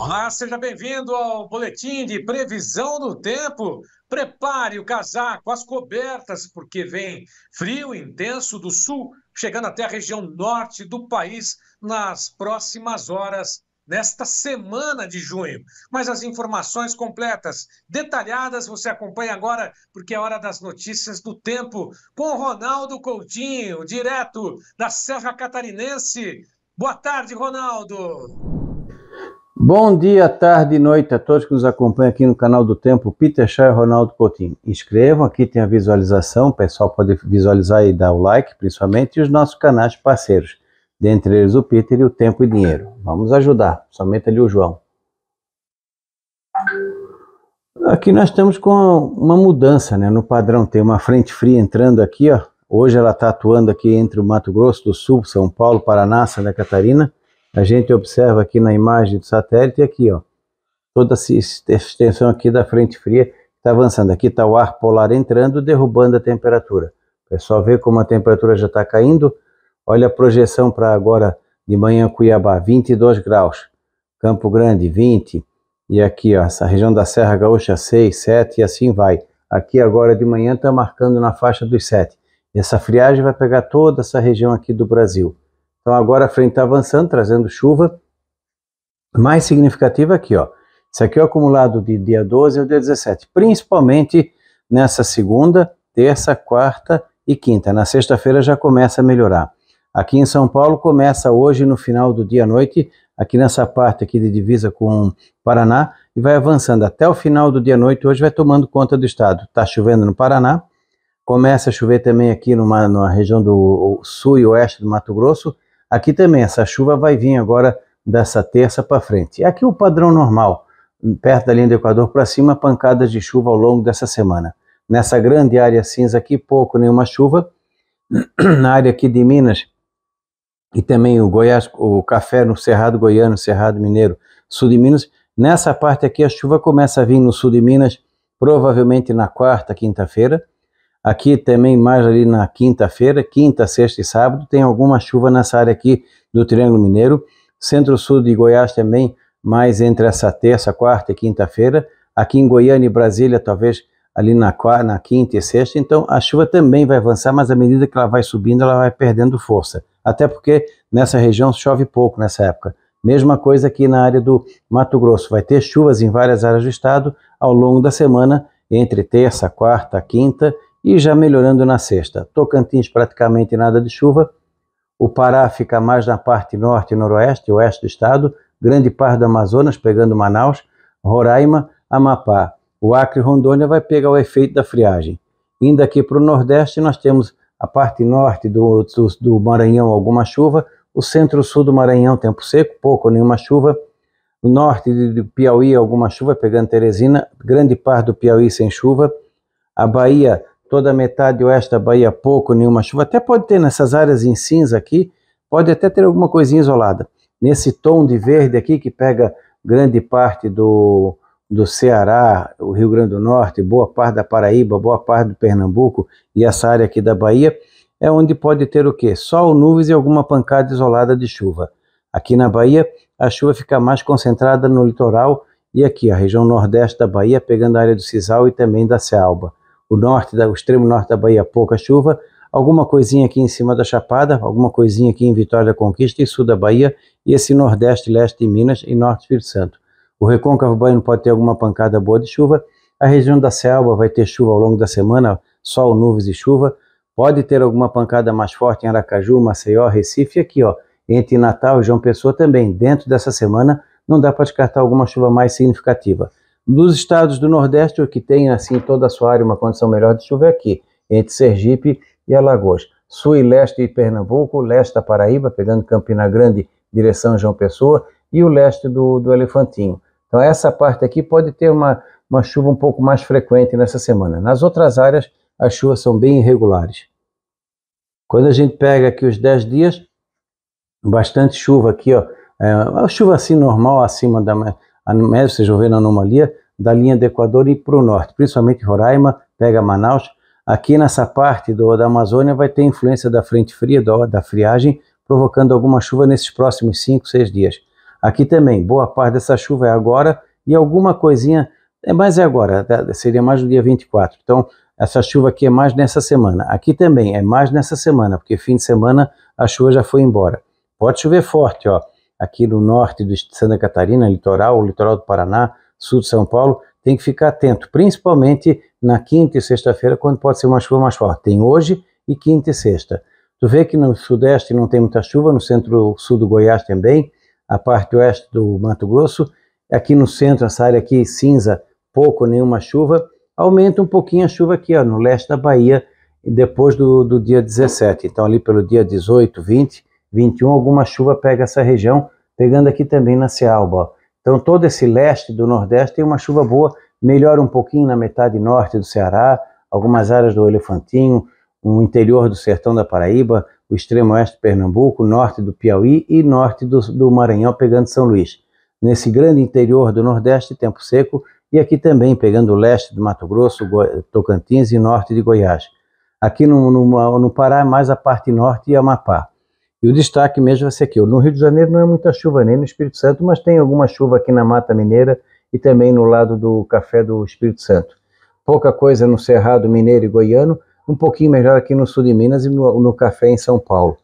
Olá, seja bem-vindo ao boletim de previsão do tempo. Prepare o casaco, as cobertas, porque vem frio intenso do sul, chegando até a região norte do país nas próximas horas nesta semana de junho. Mas as informações completas, detalhadas, você acompanha agora, porque é hora das notícias do tempo, com Ronaldo Coutinho, direto da Serra Catarinense. Boa tarde, Ronaldo. Bom dia, tarde e noite a todos que nos acompanham aqui no canal do Tempo, Peter Shaw e Ronaldo Coutinho. Inscrevam, aqui tem a visualização, o pessoal pode visualizar e dar o like, principalmente, e os nossos canais parceiros, dentre eles o Peter e o Tempo e Dinheiro. Vamos ajudar, somente ali o João. Aqui nós estamos com uma mudança né, no padrão, tem uma frente fria entrando aqui, ó. hoje ela está atuando aqui entre o Mato Grosso do Sul, São Paulo, Paraná, Santa Catarina, a gente observa aqui na imagem do satélite, aqui, ó, toda essa extensão aqui da frente fria está avançando. Aqui está o ar polar entrando, derrubando a temperatura. O pessoal vê como a temperatura já está caindo. Olha a projeção para agora de manhã, Cuiabá, 22 graus. Campo Grande, 20. E aqui, ó, essa região da Serra Gaúcha, 6, 7 e assim vai. Aqui agora de manhã está marcando na faixa dos 7. E essa friagem vai pegar toda essa região aqui do Brasil. Então agora a frente está avançando, trazendo chuva mais significativa aqui, ó. Isso aqui é o acumulado de dia 12 ao dia 17, principalmente nessa segunda, terça, quarta e quinta. Na sexta-feira já começa a melhorar. Aqui em São Paulo começa hoje no final do dia à noite, aqui nessa parte aqui de divisa com Paraná e vai avançando até o final do dia à noite. Hoje vai tomando conta do estado. Está chovendo no Paraná, começa a chover também aqui na região do sul e oeste do Mato Grosso Aqui também, essa chuva vai vir agora dessa terça para frente. É aqui o padrão normal, perto da linha do Equador para cima, pancadas de chuva ao longo dessa semana. Nessa grande área cinza aqui, pouco nenhuma chuva. Na área aqui de Minas e também o Goiás, o café no Cerrado Goiano, Cerrado Mineiro, sul de Minas. Nessa parte aqui, a chuva começa a vir no sul de Minas, provavelmente na quarta, quinta-feira Aqui também mais ali na quinta-feira, quinta, sexta e sábado, tem alguma chuva nessa área aqui do Triângulo Mineiro. Centro-sul de Goiás também, mais entre essa terça, quarta e quinta-feira. Aqui em Goiânia e Brasília, talvez ali na, quarta, na quinta e sexta. Então a chuva também vai avançar, mas à medida que ela vai subindo, ela vai perdendo força. Até porque nessa região chove pouco nessa época. Mesma coisa aqui na área do Mato Grosso. Vai ter chuvas em várias áreas do estado ao longo da semana, entre terça, quarta, quinta e já melhorando na sexta, Tocantins praticamente nada de chuva, o Pará fica mais na parte norte e noroeste, oeste do estado, grande parte do Amazonas pegando Manaus, Roraima, Amapá. O Acre e Rondônia vai pegar o efeito da friagem. Indo aqui para o nordeste, nós temos a parte norte do, do, do Maranhão, alguma chuva, o centro-sul do Maranhão, tempo seco, pouco ou nenhuma chuva, o norte do Piauí, alguma chuva, pegando Teresina, grande parte do Piauí sem chuva, a Bahia toda a metade oeste da Bahia pouco, nenhuma chuva. Até pode ter nessas áreas em cinza aqui, pode até ter alguma coisinha isolada. Nesse tom de verde aqui, que pega grande parte do, do Ceará, o Rio Grande do Norte, boa parte da Paraíba, boa parte do Pernambuco e essa área aqui da Bahia, é onde pode ter o quê? Sol, nuvens e alguma pancada isolada de chuva. Aqui na Bahia, a chuva fica mais concentrada no litoral e aqui, a região nordeste da Bahia, pegando a área do Cisal e também da Cealba o norte, da, o extremo norte da Bahia, pouca chuva, alguma coisinha aqui em cima da Chapada, alguma coisinha aqui em Vitória da Conquista e sul da Bahia, e esse nordeste, leste de Minas e norte do Espírito Santo. O recôncavo baiano pode ter alguma pancada boa de chuva, a região da Selva vai ter chuva ao longo da semana, sol, nuvens e chuva, pode ter alguma pancada mais forte em Aracaju, Maceió, Recife, aqui ó, entre Natal e João Pessoa também, dentro dessa semana, não dá para descartar alguma chuva mais significativa. Dos estados do Nordeste, o que tem, assim, toda a sua área, uma condição melhor de chuva é aqui, entre Sergipe e Alagoas. Sul e leste e Pernambuco, leste da Paraíba, pegando Campina Grande, direção João Pessoa, e o leste do, do Elefantinho. Então, essa parte aqui pode ter uma, uma chuva um pouco mais frequente nessa semana. Nas outras áreas, as chuvas são bem irregulares. Quando a gente pega aqui os 10 dias, bastante chuva aqui, ó. É, uma chuva assim normal, acima da médio, vocês vão ver na anomalia, da linha do Equador e para o norte, principalmente Roraima, pega Manaus. Aqui nessa parte do, da Amazônia vai ter influência da frente fria, da, da friagem, provocando alguma chuva nesses próximos 5, 6 dias. Aqui também, boa parte dessa chuva é agora e alguma coisinha, é mais é agora, tá, seria mais no dia 24. Então, essa chuva aqui é mais nessa semana. Aqui também é mais nessa semana, porque fim de semana a chuva já foi embora. Pode chover forte, ó aqui no norte de Santa Catarina, litoral, litoral do Paraná, sul de São Paulo, tem que ficar atento, principalmente na quinta e sexta-feira, quando pode ser uma chuva mais forte. Tem hoje e quinta e sexta. Tu vê que no sudeste não tem muita chuva, no centro-sul do Goiás também, a parte oeste do Mato Grosso, aqui no centro, essa área aqui cinza, pouco, nenhuma chuva, aumenta um pouquinho a chuva aqui ó, no leste da Bahia, depois do, do dia 17. Então ali pelo dia 18, 20, 21, alguma chuva pega essa região, pegando aqui também na Sealba. Então todo esse leste do Nordeste tem uma chuva boa, melhora um pouquinho na metade norte do Ceará, algumas áreas do Elefantinho, o interior do sertão da Paraíba, o extremo oeste de Pernambuco, norte do Piauí e norte do, do Maranhão, pegando São Luís. Nesse grande interior do Nordeste, tempo seco, e aqui também pegando o leste do Mato Grosso, Tocantins e norte de Goiás. Aqui no, no, no Pará, mais a parte norte e Amapá. E o destaque mesmo vai ser aqui. No Rio de Janeiro não é muita chuva, nem no Espírito Santo, mas tem alguma chuva aqui na Mata Mineira e também no lado do Café do Espírito Santo. Pouca coisa no Cerrado Mineiro e Goiano, um pouquinho melhor aqui no sul de Minas e no, no Café em São Paulo.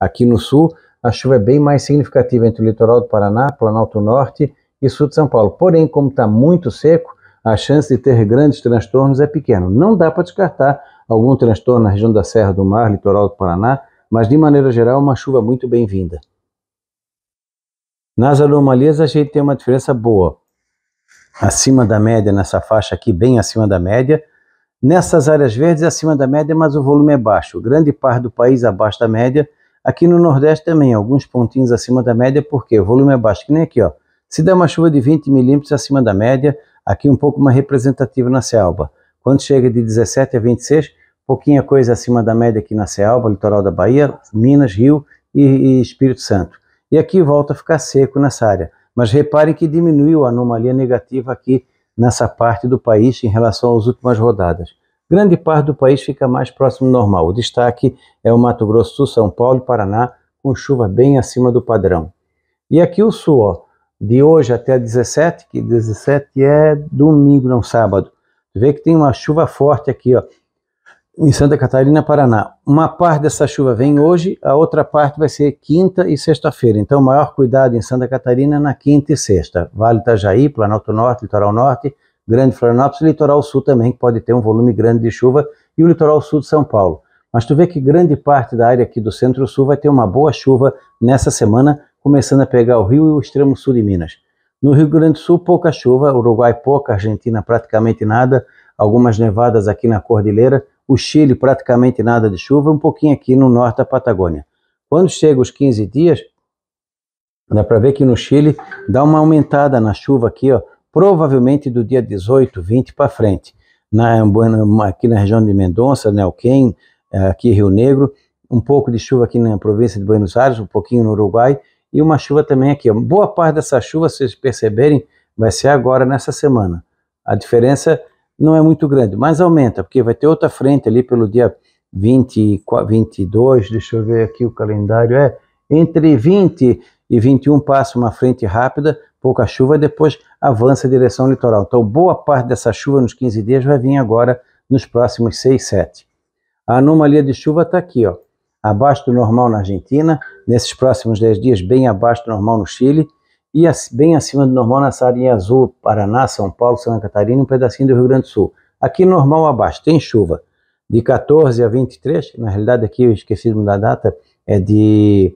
Aqui no sul, a chuva é bem mais significativa entre o litoral do Paraná, Planalto Norte e sul de São Paulo. Porém, como está muito seco, a chance de ter grandes transtornos é pequena. Não dá para descartar algum transtorno na região da Serra do Mar, litoral do Paraná, mas de maneira geral uma chuva muito bem-vinda. Nas anomalias a gente tem uma diferença boa, acima da média nessa faixa aqui, bem acima da média. Nessas áreas verdes acima da média, mas o volume é baixo. Grande parte do país abaixo da média. Aqui no Nordeste também, alguns pontinhos acima da média, porque o volume é baixo, que nem aqui, ó. Se der uma chuva de 20 milímetros acima da média, aqui um pouco mais representativa na Selva. Quando chega de 17 a 26, pouquinha coisa acima da média aqui na Cealba, litoral da Bahia, Minas, Rio e, e Espírito Santo. E aqui volta a ficar seco nessa área. Mas reparem que diminuiu a anomalia negativa aqui nessa parte do país em relação às últimas rodadas. Grande parte do país fica mais próximo do normal. O destaque é o Mato Grosso Sul, São Paulo e Paraná, com chuva bem acima do padrão. E aqui o sul, ó, de hoje até 17, que 17 é domingo, não sábado. Vê que tem uma chuva forte aqui, ó, em Santa Catarina, Paraná. Uma parte dessa chuva vem hoje, a outra parte vai ser quinta e sexta-feira. Então, maior cuidado em Santa Catarina é na quinta e sexta. Vale Itajaí, Planalto Norte, Litoral Norte, Grande Florianópolis, Litoral Sul também, que pode ter um volume grande de chuva, e o Litoral Sul de São Paulo. Mas tu vê que grande parte da área aqui do Centro-Sul vai ter uma boa chuva nessa semana, começando a pegar o Rio e o extremo sul de Minas. No Rio Grande do Sul, pouca chuva, Uruguai pouca, Argentina praticamente nada, algumas nevadas aqui na Cordilheira, o Chile praticamente nada de chuva, um pouquinho aqui no norte da Patagônia. Quando chega os 15 dias, dá para ver que no Chile dá uma aumentada na chuva aqui, ó, provavelmente do dia 18, 20 para frente. Na, aqui na região de Mendonça, Neuquén, né, eh, aqui Rio Negro, um pouco de chuva aqui na província de Buenos Aires, um pouquinho no Uruguai, e uma chuva também aqui. Ó. Boa parte dessa chuva, se vocês perceberem, vai ser agora nessa semana. A diferença não é muito grande, mas aumenta, porque vai ter outra frente ali pelo dia 20, 22, deixa eu ver aqui o calendário, é entre 20 e 21 passa uma frente rápida, pouca chuva, depois avança em direção ao litoral. Então, boa parte dessa chuva nos 15 dias vai vir agora nos próximos 6, 7. A anomalia de chuva está aqui, ó, abaixo do normal na Argentina, nesses próximos 10 dias, bem abaixo do normal no Chile, e bem acima do normal na área azul, Paraná, São Paulo, Santa Catarina, um pedacinho do Rio Grande do Sul. Aqui normal abaixo, tem chuva. De 14 a 23, na realidade aqui eu esqueci da data, é de,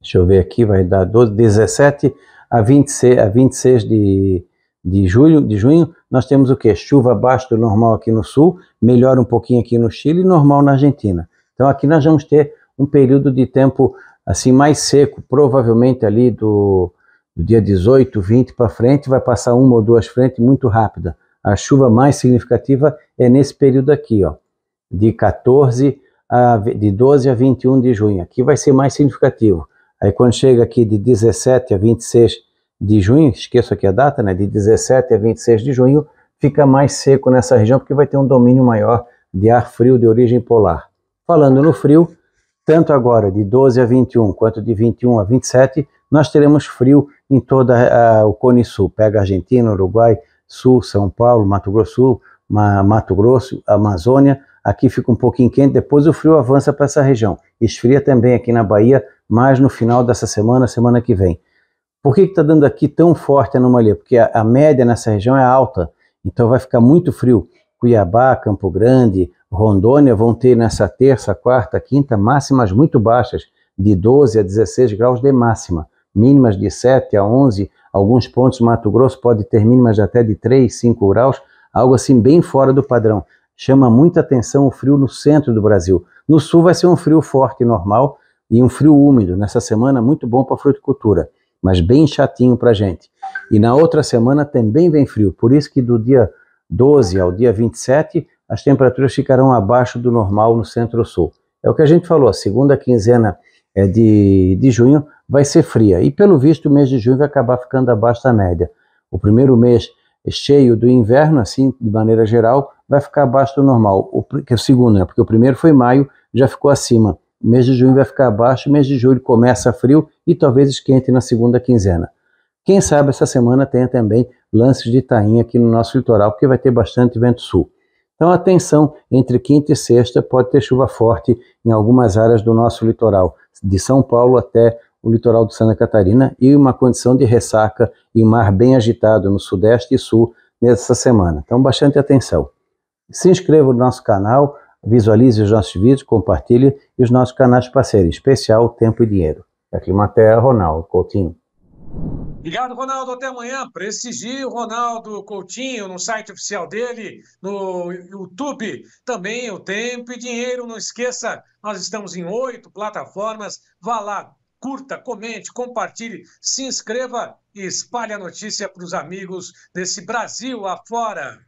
deixa eu ver aqui, vai dar 12, 17 a 26, a 26 de, de julho, de junho, nós temos o que? Chuva abaixo do normal aqui no sul, melhora um pouquinho aqui no Chile e normal na Argentina. Então aqui nós vamos ter um período de tempo assim mais seco, provavelmente ali do do dia 18, 20 para frente, vai passar uma ou duas frentes muito rápida. A chuva mais significativa é nesse período aqui, ó, de 14 a, de 12 a 21 de junho. Aqui vai ser mais significativo. Aí quando chega aqui de 17 a 26 de junho, esqueço aqui a data, né, de 17 a 26 de junho, fica mais seco nessa região porque vai ter um domínio maior de ar frio de origem polar. Falando no frio, tanto agora de 12 a 21 quanto de 21 a 27, nós teremos frio em toda eh, o Cone Sul. Pega Argentina, Uruguai, Sul, São Paulo, Mato Grosso Sul, Mato Grosso, Amazônia. Aqui fica um pouquinho quente, depois o frio avança para essa região. Esfria também aqui na Bahia, mais no final dessa semana, semana que vem. Por que está dando aqui tão forte a anomalia? Porque a, a média nessa região é alta, então vai ficar muito frio. Cuiabá, Campo Grande, Rondônia vão ter nessa terça, quarta, quinta máximas muito baixas, de 12 a 16 graus de máxima mínimas de 7 a 11, alguns pontos do Mato Grosso pode ter mínimas de até de 3, 5 graus, algo assim bem fora do padrão. Chama muita atenção o frio no centro do Brasil. No sul vai ser um frio forte normal e um frio úmido. Nessa semana muito bom para fruticultura, mas bem chatinho para gente. E na outra semana também vem frio, por isso que do dia 12 ao dia 27 as temperaturas ficarão abaixo do normal no centro-sul. É o que a gente falou, a segunda quinzena é, de, de junho vai ser fria. E pelo visto, o mês de junho vai acabar ficando abaixo da média. O primeiro mês cheio do inverno, assim, de maneira geral, vai ficar abaixo do normal. O, que é o segundo, né? Porque o primeiro foi maio, já ficou acima. O mês de junho vai ficar abaixo, o mês de julho começa frio e talvez esquente na segunda quinzena. Quem sabe essa semana tenha também lances de tainha aqui no nosso litoral, porque vai ter bastante vento sul. Então, atenção, entre quinta e sexta pode ter chuva forte em algumas áreas do nosso litoral, de São Paulo até o litoral de Santa Catarina, e uma condição de ressaca e mar bem agitado no sudeste e sul nessa semana. Então, bastante atenção. Se inscreva no nosso canal, visualize os nossos vídeos, compartilhe e os nossos canais parceiros, especial Tempo e Dinheiro. Da Terra Ronaldo Coutinho. Obrigado, Ronaldo. Até amanhã. Prestigie o Ronaldo Coutinho no site oficial dele, no YouTube. Também o Tempo e Dinheiro. Não esqueça, nós estamos em oito plataformas. Vá lá, curta, comente, compartilhe, se inscreva e espalhe a notícia para os amigos desse Brasil afora.